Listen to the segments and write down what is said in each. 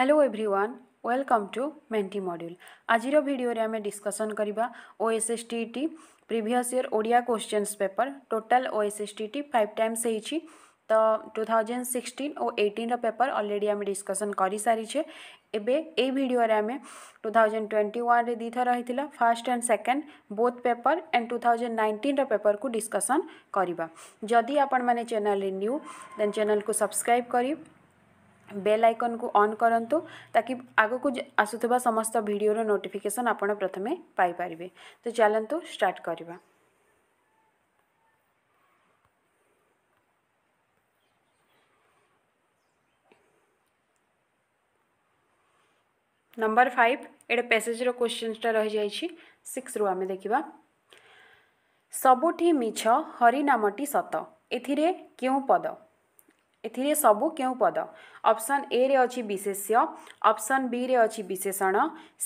hello everyone welcome to Menti module ଆଜିର ଭିଡ଼ିଓରେ ଆମେ ଡିସ୍କସନ୍ କରିବା O S S T T previous year Odia questions paper total O S S T T five times ହେଇଛି ତ two thousand sixteen ଓ ଏଇଟିନ୍ର paper already ଆମେ discussion କରିସାରିଛେ ଏବେ ଏଇ ଭିଡ଼ିଓରେ ଆମେ ଟୁ ଥାଉଜେଣ୍ଡ ଟ୍ୱେଣ୍ଟି ୱାନ୍ରେ ଦୁଇଥର ହେଇଥିଲା first and second both paper and two thousand ନାଇଣ୍ଟିନ୍ର ପେପର୍କୁ ଡିସ୍କସନ୍ କରିବା ଯଦି ଆପଣମାନେ ଚ୍ୟାନେଲ୍ରେ ନ୍ୟୁ ଦେନ୍ ଚ୍ୟାନେଲ୍କୁ ସବସ୍କ୍ରାଇବ୍ କରି ବେଲ୍ ଆଇକନ୍କୁ ଅନ୍ କରନ୍ତୁ ତାକି ଆଗକୁ ଆସୁଥିବା ସମସ୍ତ ଭିଡ଼ିଓର ନୋଟିଫିକେସନ୍ ଆପଣ ପ୍ରଥମେ ପାଇପାରିବେ ତ ଚାଲନ୍ତୁ ଷ୍ଟାର୍ଟ କରିବା ନମ୍ବର ଫାଇଭ ଏଇଟା ପେସେଜ୍ର କ୍ୱେଶ୍ଚିନ୍ସଟା ରହିଯାଇଛି ସିକ୍ସରୁ ଆମେ ଦେଖିବା ସବୁଠି ମିଛ ହରିନାମଟି ସତ ଏଥିରେ କେଉଁ ପଦ ए सब के पद ऑप्शन ए रे अच्छी विशेष्य अपसन बी रे अच्छी विशेषण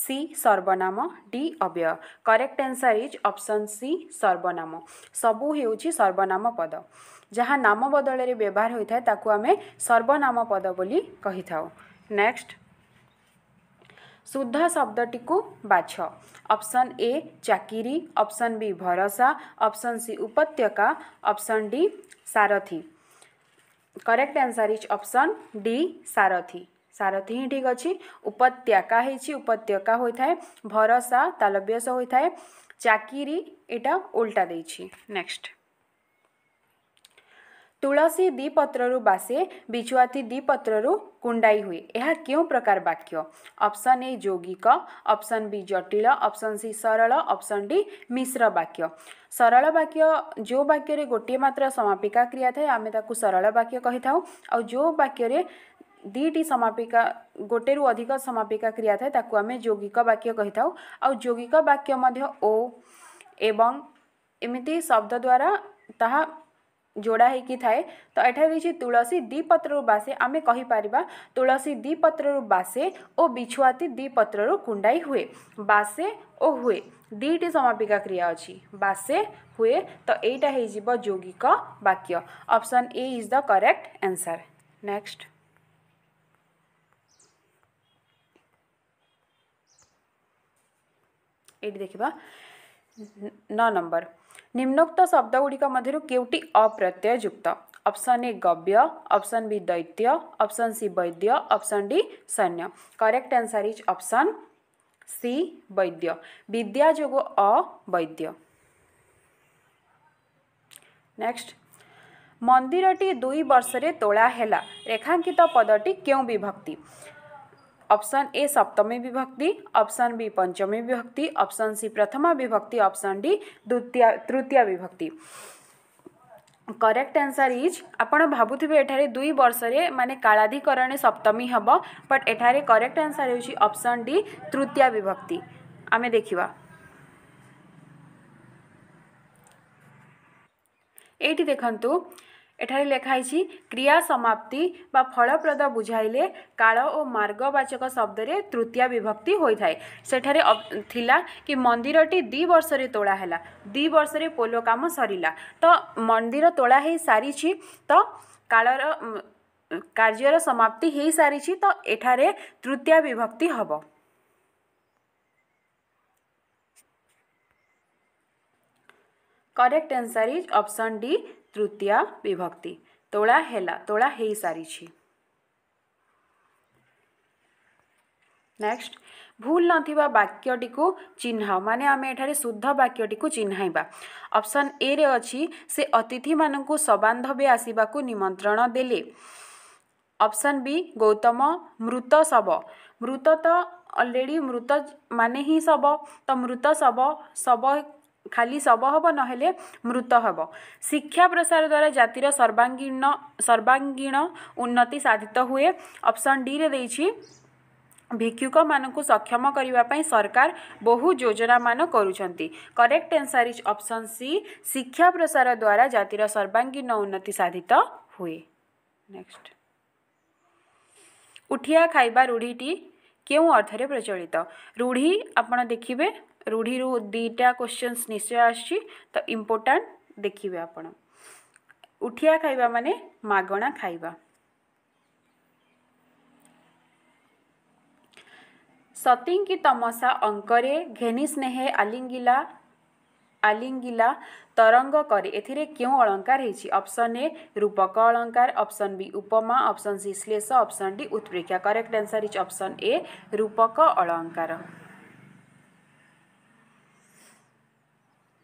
सी सर्वनाम डी अव्यय correct answer is option C सर्वनाम सबू हे सर्वनाम पद जहाँ नाम बदल व्यवहार होता है ताकू आम सर्वनाम पद बोली कही था नेक्स्ट शुद्ध शब्द टी बाछ ऑप्शन ए चाकरी ऑप्शन बी भरोसा ऑप्शन सी उपत्यका अपसन डी सारथी correct answer is option D सारथी ସାରଥୀ ହିଁ ଠିକ୍ ଅଛି ଉପତ୍ୟକା ହେଇଛି ଉପତ୍ୟକା ହୋଇଥାଏ ଭରସା ତାଲବ୍ୟସ ହୋଇଥାଏ ଚାକିରି ଏଇଟା ଓଲଟା ଦେଇଛି ନେକ୍ସଟ तुसी दीपत्र बासे बिछुआती दीपत्र कुंडाई हुए यह क्यों प्रकार वाक्य ऑप्शन ए जौगिक ऑप्शन बी जटिल ऑप्शन सी सरल ऑप्शन डी मिश्र वाक्य सरल वाक्य जो वाक्य गोटे मात्र समापिका क्रिया था आम सरल वाक्य कही जो वाक्य दीटी समापिका गोटे रु अधिक समापिका क्रिया था आम जौगिक वाक्य कही जौगिक वाक्य एवं एमती शब्द द्वारा ता जोड़ा होकर थाए तो ये तुसी दीपत्र बासे आम कहीपर तुसी दीपत्र बासे और बिछुआती दीपत्र कुंडाई हुए बासे और हुए दीटी समापिका क्रिया अच्छी बासे हुए तो यहीटा होौगिक वाक्य option A is the correct answer next ये देखा न नंबर निम्नोक्त शब्द गुड़िकोटी अप्रत्ययुक्त अप्सन ए गव्य अप्सन बी दैत्य अप्सन सी वैद्य अप्सन डी सैन्य correct answer is option C वैद्य विद्या जो अवैद्य नेक्स्ट मंदिर टी दुई वर्ष तोला रेखांकित पदटी क्यों विभक्ति ऑप्शन ए सप्तमी विभक्ति ऑप्शन बी पंचमी विभक्ति ऑप्शन सी प्रथमा विभक्ति ऑप्शन डी द्वितीय तृतीय विभक्ति करेक्ट आंसर इज आपण भावुवे एठारे दुई वर्ष माने कालाधिकरणे सप्तमी हम बट एठारे करेक्ट आंसर हूँ ऑप्शन डी तृतीय विभक्ति आम देखा ये देखूँ এখানে লেখা হয়েছি ক্রিয়া সমাপ্তি বা ফলপ্রদ বুঝাইলে কাল ও মার্গবাচক শব্দরে তৃতীয় বিভক্তি হয়ে থাকে সেখানে লা কি মন্দিরটি দুই বর্ষরে তোলা হেলা দুই বর্ষরে পোল কাম সরিলা তো মন্দির তোলা হয়ে সারিছি তো কালর କାର୍ଯ୍ୟର ସମାପ୍ତି ହୋଇସାରିଛି ତ ଏଠାରେ ତୃତୀୟା ବିଭକ୍ତି ହେବ correct answer is option D तृतीय विभक्ति तोला हेला तोला हे सारी नेक्स्ट भूल नाक्यटी को चिन्ह माने आम एठारे शुद्ध वाक्यटी चिन्हवा ऑप्शन ए रे अच्छी से अतिथि मानू सबान्धवे आसवा को निमंत्रण दे ऑप्शन बी गौतम मृत शब मृत तो अलरेडी मृत माने ही शब तो मृत शब शब खाली शब हम ना मृत हम शिक्षा प्रसार द्वारा जीर सर्वांगीण सर्वांगीण उन्नति साधित हुए अपसन डी भिक्षुक मानक सक्षम करने सरकार बहु योजना मान कर correct answer is option C शिक्षा प्रसार द्वारा जीर सर्वांगीण उन्नति साधित हुए नेक्स्ट उठिया खाइबा रूढ़ीटी के अर्थ में प्रचलित रूढ़ी आप देखिए रूढ़ी रू दीटा क्वेश्चन निश्चय तो इम्पोर्टाट देखिए आप उठिया खाइबा मान मगणा खाइबा सती की तमसा अंकरे घेनी स्नेहे आलिंगिला आलिंगिला तरंग कैसे क्यों अलंकार ऑप्शन ए रूपक अलंकार ऑप्शन बी उपमा ऑप्शन सी श्लेष ऑप्शन डी उत्प्रेक्षा correct answer is option A रूपक अलंकार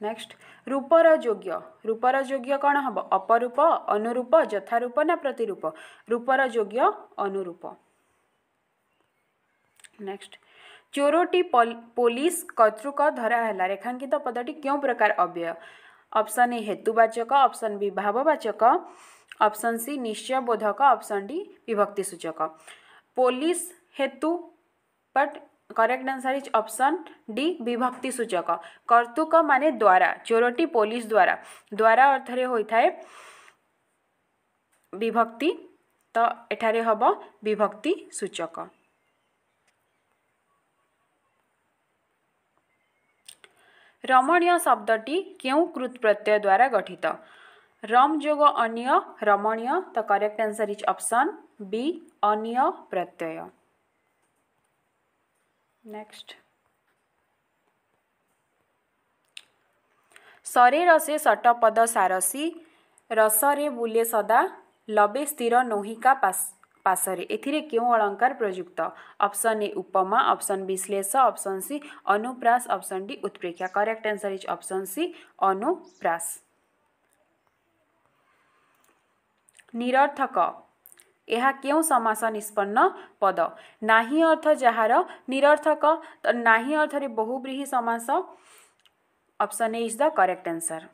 नेक्स्ट रूपर योग्य रूपर योग्य कौन हम अपरूप अनुरूप यथारूप ना प्रतिरूप रूपर योग्य अनुरूप नेक्स्ट चोरटी पुलिस कर्तृक धराहला रेखांकित पदटी क्यों प्रकार अव्यय ऑप्शन ए हेतुवाचक ऑप्शन बी भाववाचक ऑप्शन सी निश्चय बोधक ऑप्शन डी विभक्ति सूचक पुलिस हेतु but correct answer is option D विभक्ति सूचक कर्तुक माने द्वारा चोरटी पुलिस द्वारा द्वारा अर्थरे होता है विभक्ति तो एठारे हम विभक्ति सूचक रमणीय शब्दटी क्यों कृत प्रत्यय द्वारा गठित रम जोग अन्य रमणीय तो correct answer is option B अन्य प्रत्यय सरे नेक्स्ट रसे सट पद सारसी रसरे बुले सदा लबे स्थिर पास पासरे एथिरे क्यों अलङ्कार प्रयुक्त अप्सन ए उपमा अप्सन विश्लेष अप्सन सी अनुप्रास अप्सन डी उत्प्रेक्षा correct answer is option C अनुप्रास निरर्थक यहाँ समास निष्पन्न पद नाहि अर्थ जाँदा निरर्थक त नाहि अर्थले बहुब्री समास option A is the correct answer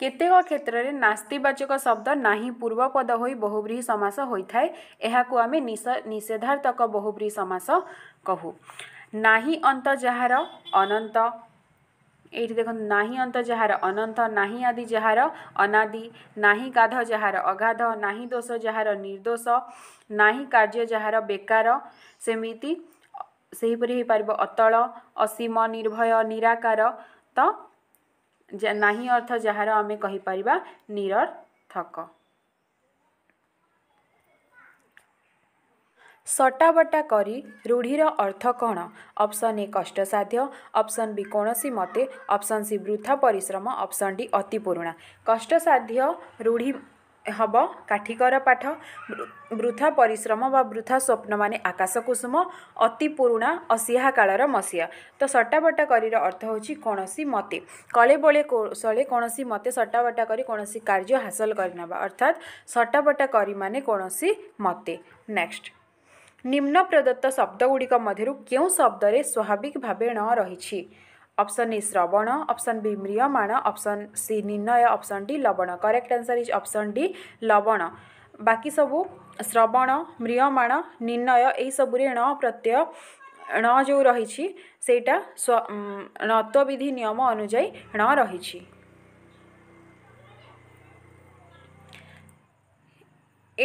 केतेक क्षेत्रमा नास्तिवाचक शब्द नाहि पूर्व पद हु बहुब्री समास को हुनेको निषेधार्थक बहुब्री समास कहू कहु अंत अन्त अनंत এইটি দেখুন নাহি অন্ত যাহার অনন্ত নাহি আদি যাহার অনাদি নাহি গাধ যাহার অগাধ নাহি দোষ যাহার নির্দোষ নাহি কার্য যাহার বেকার সেমিতি ସେହିପରି ହୋଇପାରିବ ଅତଳ ଅସୀମ ନିର୍ଭୟ ନିରାକାର ତ ନାହିଁ অর্থ যাহার আমি কহিপারিবা নিরর্থক ସଟାବଟା କରି ରୂଢ଼ିର ଅର୍ଥ କ'ଣ ଅପସନ୍ ଏ କଷ୍ଟସାଧ୍ୟ ଅପସନ୍ ବି କୌଣସି ମତେ ଅପସନ୍ ସି ବୃଥା ପରିଶ୍ରମ ଅପସନ୍ ଡି ଅତି ପୁରୁଣା କଷ୍ଟସାଧ୍ୟ ରୂଢ଼ି ହେବ କାଠିକର ପାଠ ବୃଥା ପରିଶ୍ରମ ବା ବୃଥା ସ୍ୱପ୍ନମାନେ ଆକାଶ କୁସୁମ ଅତି ପୁରୁଣା ଅସିହା କାଳର ମସିହା ତ ସଟାବଟା କରିର ଅର୍ଥ ହେଉଛି କୌଣସି ମତେ କଳେ ବଳେ କୌଶଳେ କୌଣସି ମତେ ସଟାବଟା କରି କୌଣସି କାର୍ଯ୍ୟ ହାସଲ କରିନେବା ଅର୍ଥାତ୍ ସଟାବଟା କରି ମାନେ କୌଣସି ମତେ ନେକ୍ସଟ ନିମ୍ନ ପ୍ରଦତ୍ତ ଶବ୍ଦଗୁଡ଼ିକ ମଧ୍ୟରୁ କେଉଁ ଶବ୍ଦରେ ସ୍ୱାଭାବିକ ଭାବେ ଣ ରହିଛି ଅପସନ୍ ଇ ଶ୍ରବଣ ଅପସନ୍ ବି ମ୍ରିୟମାଣ ଅପସନ୍ ସି ନିର୍ଣ୍ଣୟ ଅପସନ୍ ଡି ଲବଣ correct answer is option D ଲବଣ ବାକି ସବୁ ଶ୍ରବଣ ମ୍ରିୟମାଣ ନିର୍ଣ୍ଣୟ ଏହିସବୁରେ ଣ ପ୍ରତ୍ୟୟ ଣ ଯେଉଁ ରହିଛି ସେଇଟା ଣତ୍ୱବିଧି ନିୟମ ଅନୁଯାୟୀ ଣ ରହିଛି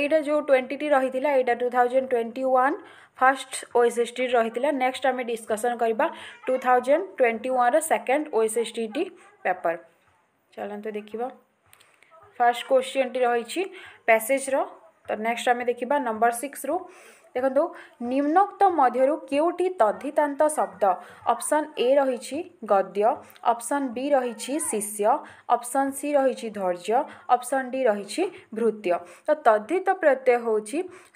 এইটা যে টোয়েন্টিটি রয়েছে এইটা two thousand twenty one first OSST রয়েছে নেক্সট আমি ডিসকসন করা টু থাউজেন্ড টোয়েন্টি ওয়ানর সেকেন্ড ওএসএসটিটি পেপর চলতো দেখা ফার্স্ট কোশ্চিনটি রয়েছে প্যাসেজর তো নেক্সট আমি দেখা নম্বর সিক্স রু देखो निम्नोक्त मध्य क्योंटी तद्धितांत शब्द ऑप्शन ए रही गद्य ऑप्शन बी रही शिष्य ऑप्शन सी रही धर्य ऑप्शन डी रही भृत्य तो तद्धित प्रत्यय हूँ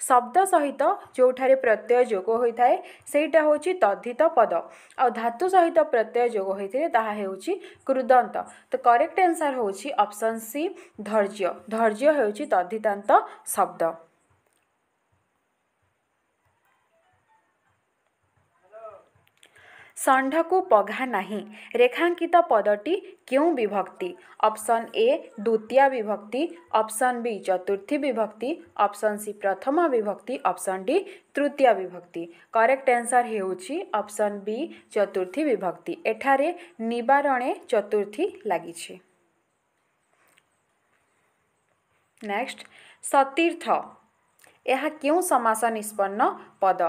शब्द सहित जोठार प्रत्यय जोग होता है सहीटा हूँ तद्धित पद धातु सहित प्रत्यय जोग होते हैं कृदंत तो करेक्ट आंसर होप्शन सी धर्य धर्य हूँ तद्धितांत शब्द ଷଣ୍ଢକୁ ପଘା ନାହିଁ ରେଖାଙ୍କିତ ପଦଟି କେଉଁ ବିଭକ୍ତି ଅପସନ୍ ଏ ଦ୍ୱିତୀୟା ବିଭକ୍ତି ଅପସନ୍ ବି ଚତୁର୍ଥୀ ବିଭକ୍ତି ଅପସନ୍ ସି ପ୍ରଥମ ବିଭକ୍ତି ଅପସନ୍ ଡି ତୃତୀୟ ବିଭକ୍ତି କରେକ୍ଟ ଆନ୍ସର୍ ହେଉଛି ଅପସନ୍ ବି ଚତୁର୍ଥୀ ବିଭକ୍ତି ଏଠାରେ ନିବାରଣେ ଚତୁର୍ଥୀ ଲାଗିଛି ନେକ୍ସଟ ସତୀର୍ଥ यह क्यों समास निष्पन्न पद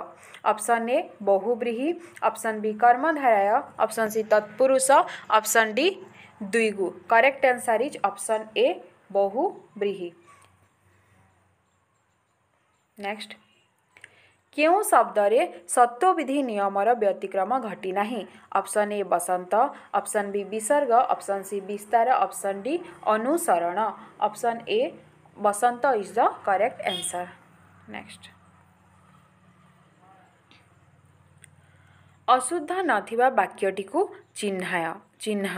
ऑप्शन ए बहुब्रीही ऑप्शन बी कर्मधारय ऑप्शन सी तत्पुरुष ऑप्शन डी द्विगु correct answer is option A बहुब्रीही नेक्स्ट क्यों शब्द रे सत्वविधि नियमर व्यतिक्रम घटिना ऑप्शन ए बसंत ऑप्शन बी विसर्ग ऑप्शन सी विस्तार ऑप्शन डी अनुसरण ऑप्शन ए बसंत is the correct answer next अशुद्ध नथिबा को चिन्हाय चिन्ह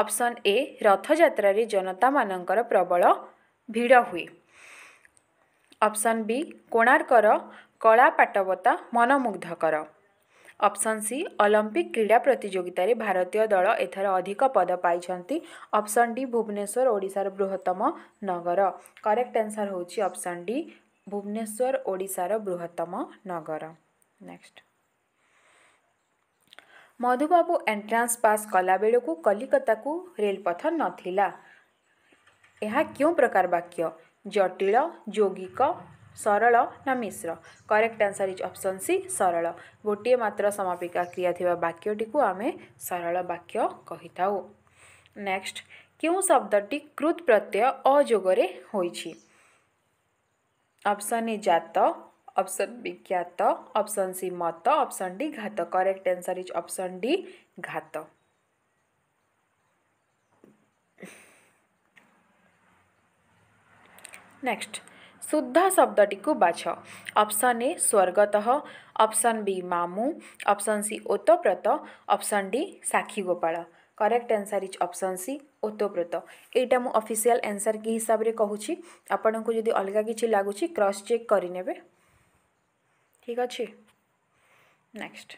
अप्सन ए रथ रे जनता मानंकर प्रबल भिड ऑप्शन अप्सन वि कोर्कर कला पाटवता मनमुग्धकर अप्सन सी अलम्पिक क्रीडा रे भारतीय दल एउटा अधिक पद छंती अप्सन डी भुवनेश्वर ओडिसा र बृहत्तम नगर करेक्ट आन्सर हौ अप्सन डी भुवनेश्वर ओडार बृहत्तम नगर नेक्स्ट मधुबाबू एट्रान्स पास कला बेला कलिकता कु पथ प्रकार वाक्य जटिल जौगिक सरल ना मिश्र correct answer is option C सरल गोटे मात्र समापिका क्रिया वाक्यटी आमे सरक नेक्स्ट केही शब्द टी कृत्त्यय अगर हुन्छ অপশন এ জাত অপশন বি জ্ঞাত অপশন সি মত অপশন ডি ঘাট correct answer is option D ঘাট नेक्स्ट শুদ্ধ শব্দটিকে বাছ অপশন এ স্বর্গত অপশন বি মামু অপশন সি ওতপ্রত option D Sakhi Gopal correct answer is option C ওতপ্রোত এইটা মু অফিসিয়াল আনসার কি হিসাবে কুচি আপনার যদি অলগা কিছু লাগুচি ক্রস চেক করে নেবে ঠিক আছে নেক্সট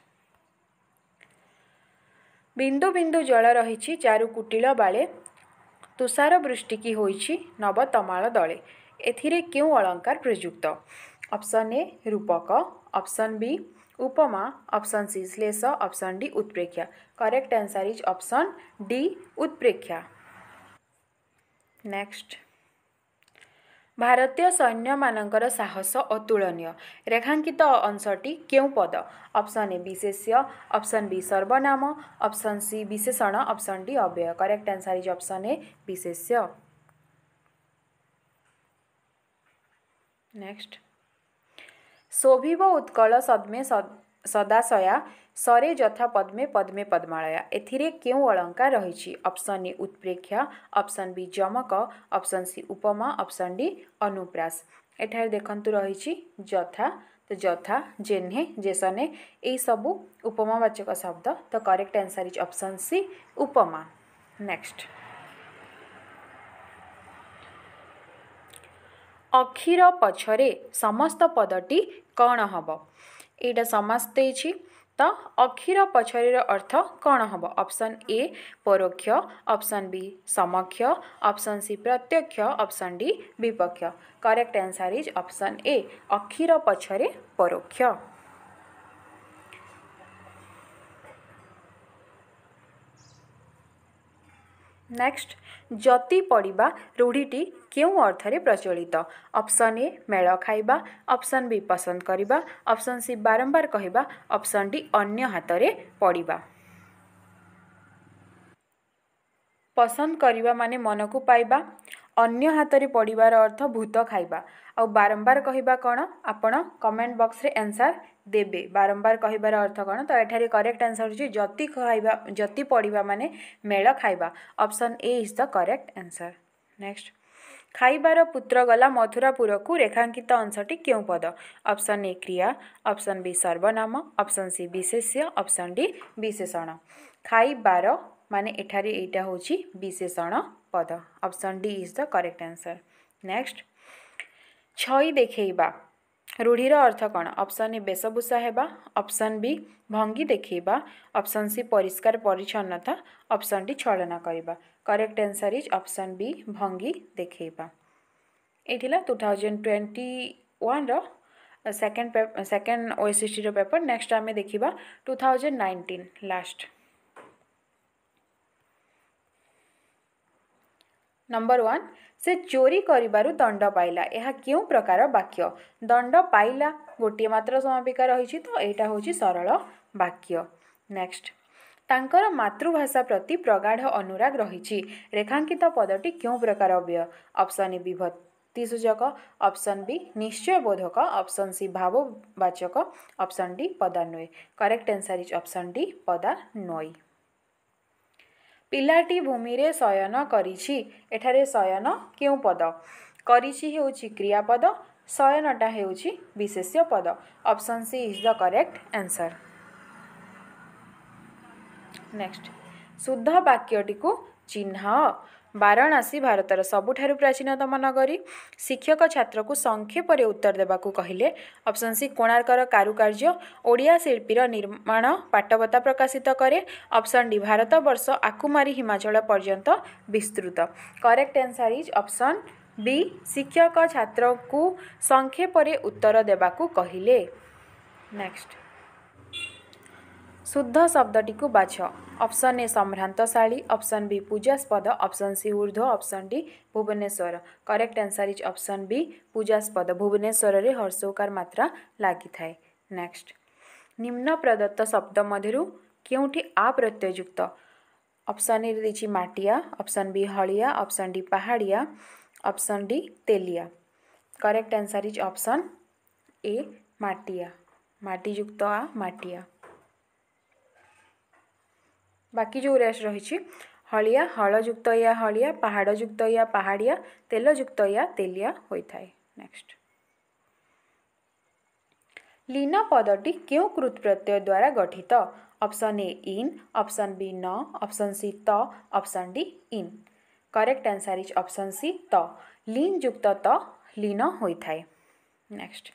বিন্দু বিন্দু জল রয়েছে চারু কুটিল বাড়ে তুষার বৃষ্টি কি হয়েছি নবতমাল দলে এথিরে কেউ অলঙ্কার প্রযুক্ত অপশন এ রূপক অপশন বি उपमा अप्सन सी श्लेष अप्सन डी उत्प्रेक्षा correct answer is option D उत्प्रेक्षा नेक्स्ट भारतीय सैन्य म साहस अ रेखांकित र अंशटी केही पद अप्सन ए विशेष अप्सन बी सर्वनाम अप्सन सी विशेषण अप्सन डी अव्यय correct answer is option A विशेष ଶୋଭିବ ଉତ୍କଳ ସଦ୍ମେ ସଦାଶୟା ସରେ ଯଥା ପଦ୍ମେ ପଦ୍ମେ ପଦ୍ମାଳୟା ଏଥିରେ କେଉଁ ଅଳଙ୍କାର ରହିଛି ଅପସନ୍ ଏ ଉତ୍ପ୍ରେକ୍ଷ ଅପସନ୍ ବି ଯମକ ଅପସନ୍ ସି ଉପମା ଅପସନ୍ ଡି ଅନୁପ୍ରାସ ଏଠାରେ ଦେଖନ୍ତୁ ରହିଛି ଯଥା ତ ଯଥା ଜେହ୍ନେ ଜେସନେ ଏହିସବୁ ଉପମାବାଚକ ଶବ୍ଦ ତ correct answer is option C ଉପମା ନେକ୍ସଟ अखीर पक्ष समस्त पदटी कण हम यहाँ समस्त तो अखिर पछरे अर्थ कण हम ऑप्शन ए परोक्ष ऑप्शन बी समक्ष ऑप्शन सी प्रत्यक्ष ऑप्शन डी विपक्ष correct answer is option A अखिर पक्ष परोक्ष नेक्स्ट जति पढि रूढिटि के अर्थले प्रचलित अप्सन ए मेला खाइवा अप्सन बी पसंद गरेको अप्सन सि बारम्बार कप्सन डी अन्य हातले पसंद पसन्द मन को पाइबा अन्य हातले पढबार अर्थ भूत खाइबा खाइ बारम्बार कन आप कमेन्ट बक्स रे एन्सर दे बारम्बार कर्थ कन् त करेक्ट आन्सर हुन्छ जति खाइबा जति माने मेल खाइबा option A is the correct answer next खाइबार पुत्र गला मथुरापुरको रेखाङ्कित अंशटी केही पद ऑप्शन ए क्रिया ऑप्शन बी सर्वनाम ऑप्शन सी विशेष्य ऑप्शन डी विशेषण खाइबार माने एठारी एटा मैटा विशेषण पद option D is the correct answer next ଛଇ ଦେଖେଇବା ରୂଢ଼ିର ଅର୍ଥ କ'ଣ ଅପସନ୍ ଏ ବେଶଭୂଷା ହେବା ଅପସନ୍ ବି ଭଙ୍ଗି ଦେଖେଇବା ଅପସନ୍ ସି ପରିଷ୍କାର ପରିଚ୍ଛନ୍ନତା ଅପସନ୍ ଡି ଛଳନା କରିବା correct answer is option B ଭଙ୍ଗି ଦେଖେଇବା ଏଇଥିଲା ଟୁ ଥାଉଜେଣ୍ଡ ଟ୍ୱେଣ୍ଟି ୱାନ୍ର ସେକେଣ୍ଡ ସେକେଣ୍ଡ ଓଏସିସିର ପେପର୍ ନେକ୍ସଟ ଆମେ ଦେଖିବା two thousand nineteen last number से चोरी गर्व दण्ड पाइला यह यहाँ प्रकार वाक्य पाइला मात्र दण्डलाोटि मत्र समपिक सरल वाक्य नेक्स्ट तांकर मातृभाषा प्रति प्रगाढ़ प्रगाराग रह रेखाङ्कित पदटी केही प्रकार व्यय ऑप्शन ए विभक्ति सूचक ऑप्शन बी निश्चय बोधक ऑप्शन सी भाववाचक ऑप्शन डी पदा correct answer is option D पदा पिटी भूमिर शयन गरियन केही पद गरि क्रियापद शयनटा हेउछि विशेष्य पद option C is the correct answer next शुद्ध वाक्यटी चिह्न वाराणसी भारत र प्राचीनतम नगरी शिक्षक छात्र को संक्षेप उत्तर देवके अप्सन सि कोर्कर कारुकर्य ओडिया शिल्पी र निर्माण पाटवता प्रकाशित करे अप्सन डि भारतवर्ष आकुमारी हिमाचल पर्यन्त विस्तृत correct answer is option B शिक्षक छात्र छु सङ्खेप उत्तर देवाकु नेक्स्ट शुद्ध शब्द टी बाछ अप्सन ए संभ्रांतशा अप्सन बी पूजास्पद ऑप्शन सी ऊर्ध option D Bhubaneswar correct answer is option B पूजास्पद भुवनेश्वर से हर्षोकार मात्रा लगी थाए नेक्स्ट निम्न प्रदत्त शब्द मध्य के आ प्रत्ययुक्त अप्सन ए रही मटिया अप्सन बी हलिया ऑप्शन डी पहाड़िया ऑप्शन डी तेलिया correct answer is option A मटिया मटीयुक्त आ मटिया ବାକି ଯେଉଁ ରେସ୍ ରହିଛି ହଳିଆ ହଳଯୁକ୍ତ ୟା ହଳିଆ ପାହାଡ଼ଯୁକ୍ତ ୟା ପାହାଡ଼ିଆ ତେଲଯୁକ୍ତ ୟା ତେଲିଆ ହୋଇଥାଏ ନେକ୍ସଟ ଲିନ ପଦଟି କେଉଁ କୃତପ୍ରତ୍ୟୟ ଦ୍ୱାରା ଗଠିତ ଅପସନ୍ ଏ ଇନ୍ ଅପସନ୍ ବି ନ ଅପସନ୍ ସି ତ ଅପସନ୍ ଡି ଇନ୍ correct answer is option C ତ ଲିନ୍ ଯୁକ୍ତ ତ ଲିନ ହୋଇଥାଏ ନେକ୍ସଟ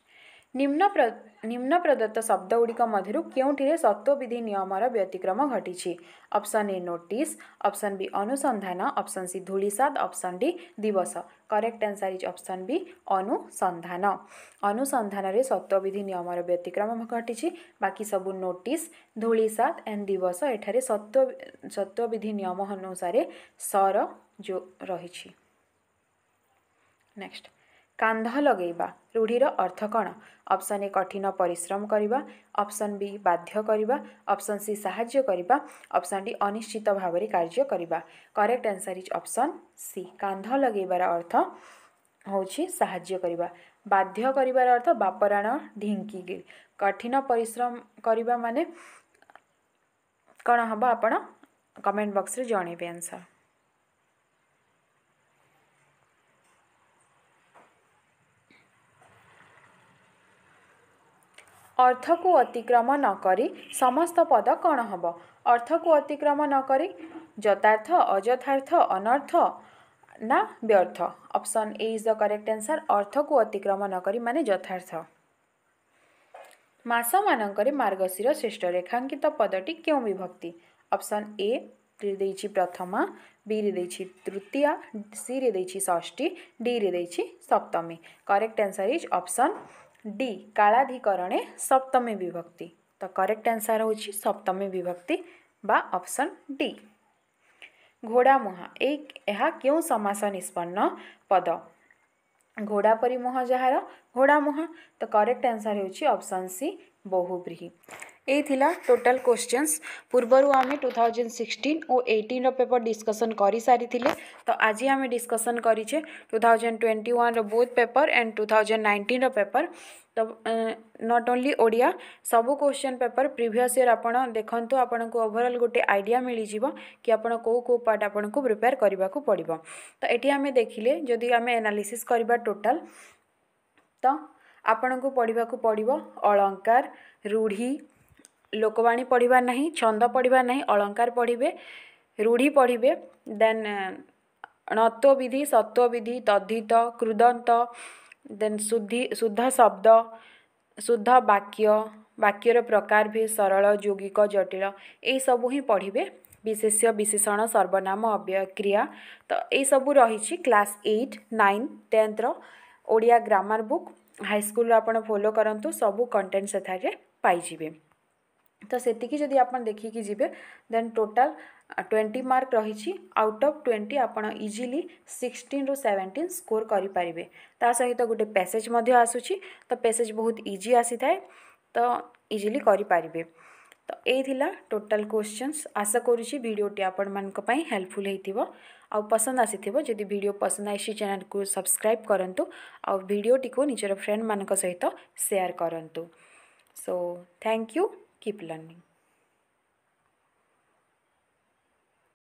ନିମ୍ନ ନିମ୍ନ ପ୍ରଦତ୍ତ ଶବ୍ଦ ଗୁଡ଼ିକ ମଧ୍ୟରୁ କେଉଁଠିରେ ସତ୍ତ୍ୱବିଧି ନିୟମର ବ୍ୟତିକ୍ରମ ଘଟିଛି option A notice option B ଅନୁସନ୍ଧାନ ଅପସନ୍ ସି ଧୂଳିସାଦ ଅପସନ୍ ଡି ଦିବସ correct answer is option B ଅନୁସନ୍ଧାନ ଅନୁସନ୍ଧାନରେ ସତ୍ତ୍ୱବିଧି ନିୟମର ବ୍ୟତିକ୍ରମ ଘଟିଛି ବାକି ସବୁ ନୋଟିସ୍ ଧୂଳିସାଦ ଆଣ୍ଡ ଦିବସ ଏଠାରେ ସତ୍ତ୍ୱ ସତ୍ତ୍ୱବିଧି ନିୟମ ଅନୁସାରେ ସର ଯେଉଁ ରହିଛି ନେକ୍ସଟ कांध लगे रूढ़ीर अर्थ कौन अपसन ए कठिन पिश्रम करने अपसन बी बाध्य अपसन सी साप्सन डी अनिश्चित भाव कार्य करवा correct answer is option C कांध लगेबार अर्थ हूँ सा बाध्य कर अर्थ बापराण ढिंक कठिन पिश्रम करने मान कौन हम आप कमेंट बक्स जनइबे आंसर अर्थको अतिक्रम नकरी समस्त पद कण हे अर्थको अतिक्रम नकरी जथर्थ अजार्थ अनर्थ व्यर्थ option A is the correct answer अर्थको अतिक्रम नकरी मथर्थ मास मर्गशिर श्रेष्ठ रेखांकित पदटी केही विभक्ति अप्सन ए प्रथमा बी वि तृतीय सिरे षष्ठी डी डिरे सप्तमी correct answer is option D कालाधिकरणे सप्तमी विभक्ति तो करेक्ट आंसर हूँ सप्तमी विभक्ति बा ऑप्शन डी घोड़ा मुहां यह क्यों समास निष्पन्न पद घोड़ा परी मुह जार घोड़ा मुहां तो करेक्ट आंसर हूँ ऑप्शन सी बहुब्रीही यही टोटाल क्वेश्चन पूर्व आम टू थाउजेंड सिक्सटन और एट्टन रेपर डिस्कसन कर सारी तो आज आम डिस्कसन करे टू थाउजेंड ट्वेंटी वन रोथ paper and two thousand nineteen paper तो नट ओनली ओडिया सब क्वेश्चन पेपर प्रीवियस ईयर आप देखु आपन को ओवरअल गोटे आईडिया मिलजि कि आप पार्ट आपको प्रिपेयर करने को पड़ो तो ये आम देखिले जदि आम एनालीसीस टोटाल तो आपण को पढ़ाक पड़ अलंकार रूढ़ी ଲୋକବାଣୀ ପଢ଼ିବାର ନାହିଁ ଛନ୍ଦ ପଢ଼ିବାର ନାହିଁ ଅଳଙ୍କାର ପଢ଼ିବେ ରୂଢ଼ି ପଢ଼ିବେ ଦେନ୍ ଣତ୍ୱବିଧି ସତ୍ୱବିଧି ତଦ୍ଧିତ କୃଦନ୍ତ ଦେନ୍ ଶୁଦ୍ଧି ଶୁଦ୍ଧ ଶବ୍ଦ ଶୁଦ୍ଧ ବାକ୍ୟ ବାକ୍ୟର ପ୍ରକାର ବି ସରଳ ଯୌଗିକ ଜଟିଳ ଏଇସବୁ ହିଁ ପଢ଼ିବେ ବିଶେଷ୍ୟ ବିଶେଷଣ ସର୍ବନାମ ଅବ୍ୟକ୍ରିୟା ତ ଏଇସବୁ ରହିଛି କ୍ଲାସ୍ ଏଇଟ୍ ନାଇନ୍ ଟେନ୍ଥର ଓଡ଼ିଆ ଗ୍ରାମାର ବୁକ୍ ହାଇସ୍କୁଲରୁ ଆପଣ ଫଲୋ କରନ୍ତୁ ସବୁ କଣ୍ଟେଣ୍ଟ ସେଠାରେ ପାଇଯିବେ ତ ସେତିକି ଯଦି ଆପଣ ଦେଖିକି ଯିବେ ଦେନ୍ ଟୋଟାଲ୍ ଟ୍ୱେଣ୍ଟି ମାର୍କ ରହିଛି ଆଉଟ୍ ଅଫ୍ ଟ୍ୱେଣ୍ଟି ଆପଣ ଇଜିଲି ସିକ୍ସଟିନ୍ରୁ ସେଭେଣ୍ଟିନ୍ ସ୍କୋର୍ କରିପାରିବେ ତା ସହିତ ଗୋଟେ ପ୍ୟାସେଜ୍ ମଧ୍ୟ ଆସୁଛି ତ ପ୍ୟାସେଜ୍ ବହୁତ ଇଜି ଆସିଥାଏ ତ ଇଜିଲି କରିପାରିବେ ତ ଏଇ ଥିଲା ଟୋଟାଲ୍ କୋଶ୍ଚିନ୍ସ ଆଶା କରୁଛି ଭିଡ଼ିଓଟି ଆପଣମାନଙ୍କ ପାଇଁ ହେଲ୍ପଫୁଲ୍ ହେଇଥିବ ଆଉ ପସନ୍ଦ ଆସିଥିବ ଯଦି ଭିଡ଼ିଓ ପସନ୍ଦ ଆସିଛି ଚ୍ୟାନେଲ୍କୁ ସବସ୍କ୍ରାଇବ୍ କରନ୍ତୁ ଆଉ ଭିଡ଼ିଓଟିକୁ ନିଜର ଫ୍ରେଣ୍ଡମାନଙ୍କ ସହିତ ସେୟାର୍ କରନ୍ତୁ so thank you keep learning